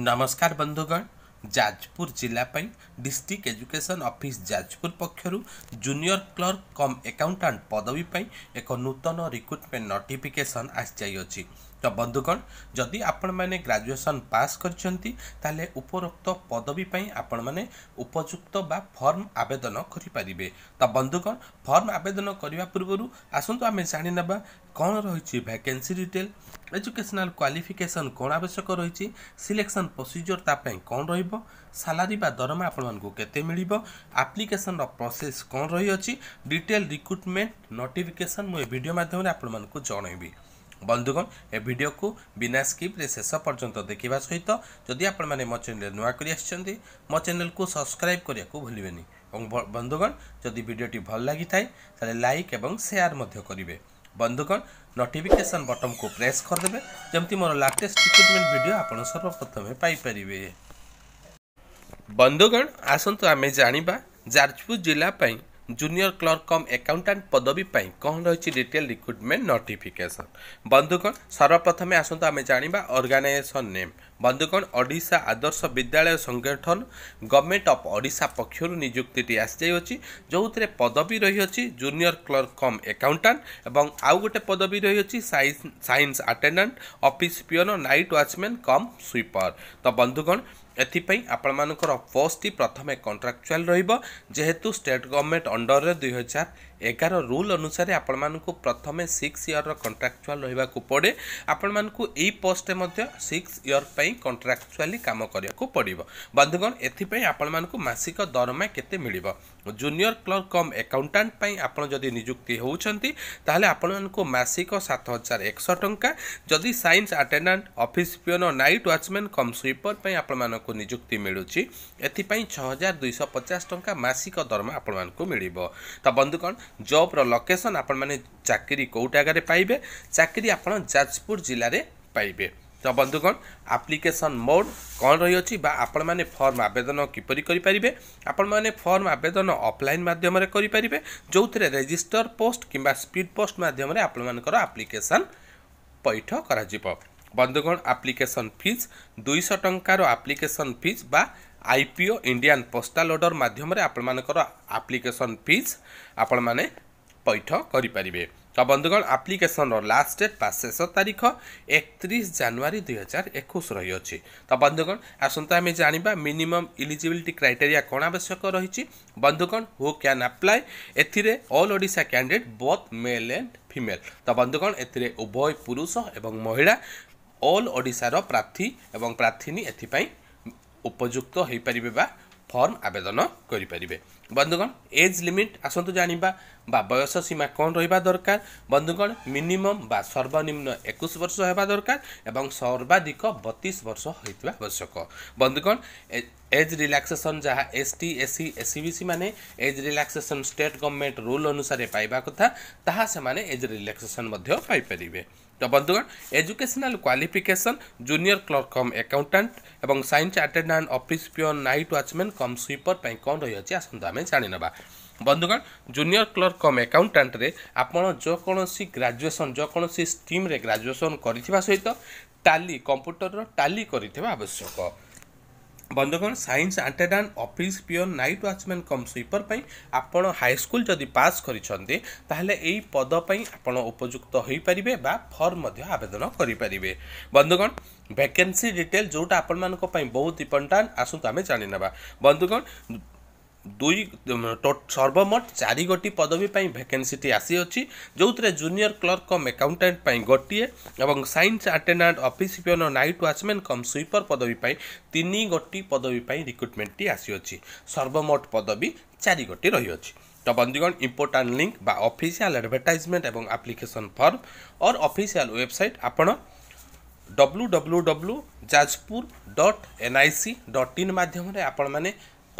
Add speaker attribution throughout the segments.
Speaker 1: ନମସ୍କାର ବନ୍ଧୁଗଣ ଯାଜପୁର ଜିଲ୍ଲା ପାଇଁ ଡିଷ୍ଟ୍ରିକ୍ଟ ଏଜୁକେସନ୍ ଅଫିସ୍ ଯାଜପୁର ପକ୍ଷରୁ ଜୁନିୟର କ୍ଲର୍କ କମ୍ ଏକାଉଣ୍ଟାଣ୍ଟ ପଦବୀ ପାଇଁ ଏକ ନୂତନ ରିକ୍ରୁଟମେଣ୍ଟ ନୋଟିଫିକେସନ୍ ଆସିଯାଇଅଛି ତ ବନ୍ଧୁଗଣ ଯଦି ଆପଣମାନେ ଗ୍ରାଜୁଏସନ୍ ପାସ୍ କରିଛନ୍ତି ତାହେଲେ ଉପରୋକ୍ତ ପଦବୀ ପାଇଁ ଆପଣମାନେ ଉପଯୁକ୍ତ ବା ଫର୍ମ ଆବେଦନ କରିପାରିବେ ତ ବନ୍ଧୁଗଣ ଫର୍ମ ଆବେଦନ କରିବା ପୂର୍ବରୁ ଆସନ୍ତୁ ଆମେ ଜାଣିନେବା କ'ଣ ରହିଛି ଭ୍ୟାକେନ୍ସି ଡିଟେଲ୍ এজুকেশনাল କ୍ୱାଲିଫିକେସନ୍ କ'ଣ ଆବଶ୍ୟକ ରହିଛି ସିଲେକ୍ସନ୍ ପ୍ରୋସିଜିଓର ତା ପାଇଁ କ'ଣ ରହିବ ସାଲାରୀ ବା ଦରମା ଆପଣମାନଙ୍କୁ କେତେ ମିଳିବ ଆପ୍ଲିକେସନ୍ର ପ୍ରୋସେସ୍ କ'ଣ ରହିଅଛି ଡିଟେଲ୍ ରିକ୍ରୁଟମେଣ୍ଟ ନୋଟିଫିକେସନ୍ ମୁଁ ଏ ଭିଡ଼ିଓ ମାଧ୍ୟମରେ ଆପଣମାନଙ୍କୁ ଜଣାଇବି ବନ୍ଧୁଗଣ ଏ ଭିଡ଼ିଓକୁ ବିନା ସ୍କିପ୍ରେ ଶେଷ ପର୍ଯ୍ୟନ୍ତ ଦେଖିବା ସହିତ ଯଦି ଆପଣମାନେ ମୋ ଚ୍ୟାନେଲ୍ ନୂଆ କରି ଆସିଛନ୍ତି ମୋ ଚ୍ୟାନେଲ୍କୁ ସବସ୍କ୍ରାଇବ୍ କରିବାକୁ ଭୁଲିବେନି ଏବଂ ବନ୍ଧୁଗଣ ଯଦି ଭିଡ଼ିଓଟି ଭଲ ଲାଗିଥାଏ ତାହେଲେ ଲାଇକ୍ ଏବଂ ସେୟାର ମଧ୍ୟ କରିବେ বন্ধুগণ নোটিফিকেসন বটনকু প্রেস করেদেবে যেমি মোর লাটেস্ট রিক্রুটমেন্ট ভিডিও আপনার সর্বপ্রথমে পাইপারে বন্ধুগণ আসন্তু আমি জাঁয়া যাজপুর জেলা পাই ଜୁନିୟର କ୍ଲର୍କ କମ୍ ଆକାଉଣ୍ଟାଣ୍ଟ ପଦବୀ ପାଇଁ କ'ଣ ରହିଛି ଡିଟେଲ୍ ରିକ୍ରୁଟମେଣ୍ଟ ନୋଟିଫିକେସନ୍ ବନ୍ଧୁଗଣ ସର୍ବପ୍ରଥମେ ଆସନ୍ତୁ ଆମେ ଜାଣିବା ଅର୍ଗାନାଇଜେସନ୍ ନେମ୍ ବନ୍ଧୁଗଣ ଓଡ଼ିଶା ଆଦର୍ଶ ବିଦ୍ୟାଳୟ ସଂଗଠନ ଗଭର୍ଣ୍ଣମେଣ୍ଟ ଅଫ୍ ଓଡ଼ିଶା ପକ୍ଷରୁ ନିଯୁକ୍ତିଟି ଆସିଯାଇଅଛି ଯେଉଁଥିରେ ପଦବୀ ରହିଅଛି ଜୁନିୟର କ୍ଲର୍କ କମ୍ ଆକାଉଣ୍ଟାଣ୍ଟ ଏବଂ ଆଉ ଗୋଟେ ପଦବୀ ରହିଅଛି science attendant office peon night watchman cum sweeper ତ ବନ୍ଧୁଗଣ ଏଥିପାଇଁ ଆପଣମାନଙ୍କର ପୋଷ୍ଟଟି ପ୍ରଥମେ କଣ୍ଟ୍ରାକ୍ଚୁଆଲ୍ ରହିବ ଯେହେତୁ ଷ୍ଟେଟ୍ ଗଭର୍ଣ୍ଣମେଣ୍ଟ ଅଣ୍ଡରରେ ଦୁଇହଜାର ଏଗାର ରୁଲ୍ ଅନୁସାରେ ଆପଣମାନଙ୍କୁ ପ୍ରଥମେ ସିକ୍ସ ଇୟର୍ର କଣ୍ଟ୍ରାକ୍ଚୁଆଲ୍ ରହିବାକୁ ପଡ଼େ ଆପଣମାନଙ୍କୁ ଏଇ ପୋଷ୍ଟରେ ମଧ୍ୟ ସିକ୍ସ ଇୟର୍ ପାଇଁ କଣ୍ଟ୍ରାକ୍ଚୁଆଲି କାମ କରିବାକୁ ପଡ଼ିବ ବନ୍ଧୁଗଣ ଏଥିପାଇଁ ଆପଣମାନଙ୍କୁ ମାସିକ ଦରମା କେତେ ମିଳିବ ଜୁନିୟର କ୍ଲର୍କ କମ୍ ଏକାଉଣ୍ଟାଣ୍ଟ ପାଇଁ ଆପଣ ଯଦି ନିଯୁକ୍ତି ହେଉଛନ୍ତି ତାହେଲେ ଆପଣମାନଙ୍କୁ ମାସିକ ସାତ ହଜାର ଏକଶହ ଟଙ୍କା ଯଦି science attendant office peon night watchman cum sweeper ପାଇଁ ଆପଣମାନଙ୍କ ଆପଣମାନଙ୍କୁ ନିଯୁକ୍ତି ମିଳୁଛି ଏଥିପାଇଁ ଛଅ ହଜାର ଦୁଇଶହ ପଚାଶ ଟଙ୍କା ମାସିକ ଦରମା ଆପଣମାନଙ୍କୁ ମିଳିବ ତ ବନ୍ଧୁକଣ ଜବ୍ର ଲୋକେସନ୍ ଆପଣମାନେ ଚାକିରି କେଉଁ ଜାଗାରେ ପାଇବେ ଚାକିରି ଆପଣ ଯାଜପୁର ଜିଲ୍ଲାରେ ପାଇବେ ତ ବନ୍ଧୁଗଣ ଆପ୍ଲିକେସନ୍ ମୋଡ଼ କ'ଣ ରହିଅଛି ବା ଆପଣମାନେ ଫର୍ମ ଆବେଦନ କିପରି କରିପାରିବେ ଆପଣମାନେ ଫର୍ମ ଆବେଦନ ଅଫ୍ଲାଇନ୍ ମାଧ୍ୟମରେ କରିପାରିବେ ଯେଉଁଥିରେ ରେଜିଷ୍ଟର ପୋଷ୍ଟ କିମ୍ବା ସ୍ପିଡ଼ ପୋଷ୍ଟ ମାଧ୍ୟମରେ ଆପଣମାନଙ୍କର ଆପ୍ଲିକେସନ୍ ପଇଠ କରାଯିବ বন্ধুগণ আপ্লিকেসন ফিজ দুইশ টঙ্কার আপ্লিকেসন ফিজ বা আইপিও ইন্ডিয়ান পোস্টাল অর্ডর মাধ্যমে আপনার আপ্লিকেসন ফিজ আপনার পৈঠ করে তো বন্ধুগণ আপ্লিকেসনর লাস্ট ডেট বা শেষ তারিখ একত্রিশ জানুয়ারি দুই হাজার একুশ রয়েছে তো বন্ধুগণ আসন্তু আমি জাঁয়া মিনিমম ইলিজিবিলিটি ক্রাইটেরিয়া কোণ আবশ্যক রয়েছে বন্ধুগণ হু ক্যান আপ্লাই এথিরে all Odisha candidate both male and female তো বন্ধুগণ এতে উভয় পুরুষ এবং মহিলা ଅଲ୍ ଓଡ଼ିଶାର ପ୍ରାର୍ଥୀ ଏବଂ ପ୍ରାର୍ଥିନୀ ଏଥିପାଇଁ ଉପଯୁକ୍ତ ହୋଇପାରିବେ ବା ଫର୍ମ ଆବେଦନ କରିପାରିବେ ବନ୍ଧୁଗଣ ଏଜ୍ ଲିମିଟ୍ ଆସନ୍ତୁ ଜାଣିବା ବା ବୟସ ସୀମା କ'ଣ ରହିବା ଦରକାର ବନ୍ଧୁଗଣ ମିନିମମ୍ ବା ସର୍ବନିମ୍ନ ଏକୋଇଶ ବର୍ଷ ହେବା ଦରକାର ଏବଂ ସର୍ବାଧିକ ବତିଶ ବର୍ଷ ହୋଇଥିବା ଆବଶ୍ୟକ ବନ୍ଧୁଗଣ ଏଜ୍ ରିଲାକ୍ସେସନ୍ ଯାହା S T SC S B C ମାନେ age relaxation state government rule ଅନୁସାରେ ପାଇବା କଥା ତାହା ସେମାନେ ଏଜ୍ ରିଲାକ୍ସେସନ୍ ମଧ୍ୟ ପାଇପାରିବେ তো বন্ধুগণ educational qualification junior clerk cum accountant এবং science attendant office peon night watchman cum sweeper পাই কম রয়েছে আসন্তু আমি জাণিনেবা বন্ধুগণ জুনিয়র ক্লর্ক কম একাউন্টাটে আপনার যেকোনসি গ্রাজুয়েসন যেকোনসি স্ট্রিম্রে গ্রাজুয়েসন করা সহ টালি কম্পুটরর টালি করা আবশ্যক বন্ধুগণ সাইন্স আন্টেড and office peon night watchman cum sweeper ପାଇଁ ଆପଣ ହାଇସ୍କୁଲ ଯଦି ପାସ୍ କରିଛନ୍ତି ତାହେଲେ ଏହି ପଦ ପାଇଁ ଆପଣ ଉପଯୁକ୍ତ ହୋଇପାରିବେ ବା ଫର୍ମ ମଧ୍ୟ ଆବେଦନ କରିପାରିବେ ବନ୍ଧୁଗଣ ଭ୍ୟାକେନ୍ସି ଡିଟେଲ୍ ଯେଉଁଟା ଆପଣମାନଙ୍କ ପାଇଁ ବହୁତ ଇମ୍ପୋର୍ଟାଣ୍ଟ ଆସନ୍ତୁ ଆମେ ଜାଣିନେବା ବନ୍ଧୁଗଣ ଦୁଇ ସର୍ବମୋଟ ଚାରିଗୋଟି ପଦବୀ ପାଇଁ ଭ୍ୟାକେନ୍ସିଟି ଆସିଅଛି ଯେଉଁଥିରେ ଜୁନିୟର କ୍ଲର୍କ କମ୍ ଏକାଉଣ୍ଟାଣ୍ଟ ପାଇଁ ଗୋଟିଏ ଏବଂ science attendant office peon night watchman cum sweeper ପଦବୀ ପାଇଁ ତିନି ଗୋଟି ପଦବୀ ପାଇଁ ରିକ୍ରୁଟମେଣ୍ଟଟି ଆସିଅଛି ସର୍ବମୋଟ ପଦବୀ ଚାରିଗୋଟି ରହିଅଛି ତ ବନ୍ଧୁଗଣ ଇମ୍ପୋର୍ଟାଣ୍ଟ ଲିଙ୍କ୍ ବା ଅଫିସିଆଲ ଆଡ଼ଭର୍ଟାଇଜମେଣ୍ଟ ଏବଂ application form or official website ଆପଣ W W W Jajpur dot N I C dot in ମାଧ୍ୟମରେ ଆପଣମାନେ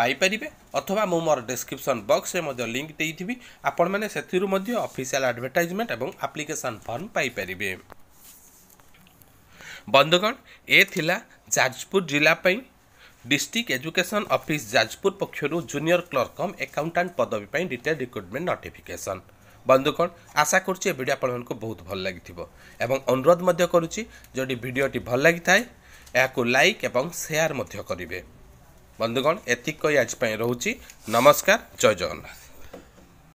Speaker 1: ପାଇପାରିବେ ଅଥବା ମୁଁ ମୋର ଡେସ୍କ୍ରିପସନ୍ ବକ୍ସରେ ମଧ୍ୟ ଲିଙ୍କ୍ ଦେଇଥିବି ଆପଣମାନେ ସେଥିରୁ ମଧ୍ୟ ଅଫିସିଆଲ୍ ଆଡ଼ଭର୍ଟାଇଜମେଣ୍ଟ ଏବଂ ଆପ୍ଲିକେସନ୍ ଫର୍ମ ପାଇପାରିବେ ବନ୍ଧୁଗଣ ଏ ଥିଲା ଯାଜପୁର ଜିଲ୍ଲା ପାଇଁ ଡିଷ୍ଟ୍ରିକ୍ଟ ଏଜୁକେସନ୍ ଅଫିସ୍ ଯାଜପୁର ପକ୍ଷରୁ ଜୁନିୟର କ୍ଲର୍କ କମ୍ ଏକାଉଣ୍ଟାଣ୍ଟ ପଦବୀ ପାଇଁ ଡିଟେଲ୍ ରିକ୍ରୁଟମେଣ୍ଟ ନୋଟିଫିକେସନ୍ বন্ধুগণ আশা করছি এ ভিডিও আপনার বহুত ভাল লাগিথিব এবং অনুরোধ মধ্য করুছি যদি ভিডিওটি ভাল লাগিথায় এখন লাইক এবং সেয়ার মধ্য করিবে ବନ୍ଧୁଗଣ ଏତିକି କହି ଆଜି ପାଇଁ ରହୁଛି ନମସ୍କାର ଜୟ ଜଗନ୍ନାଥ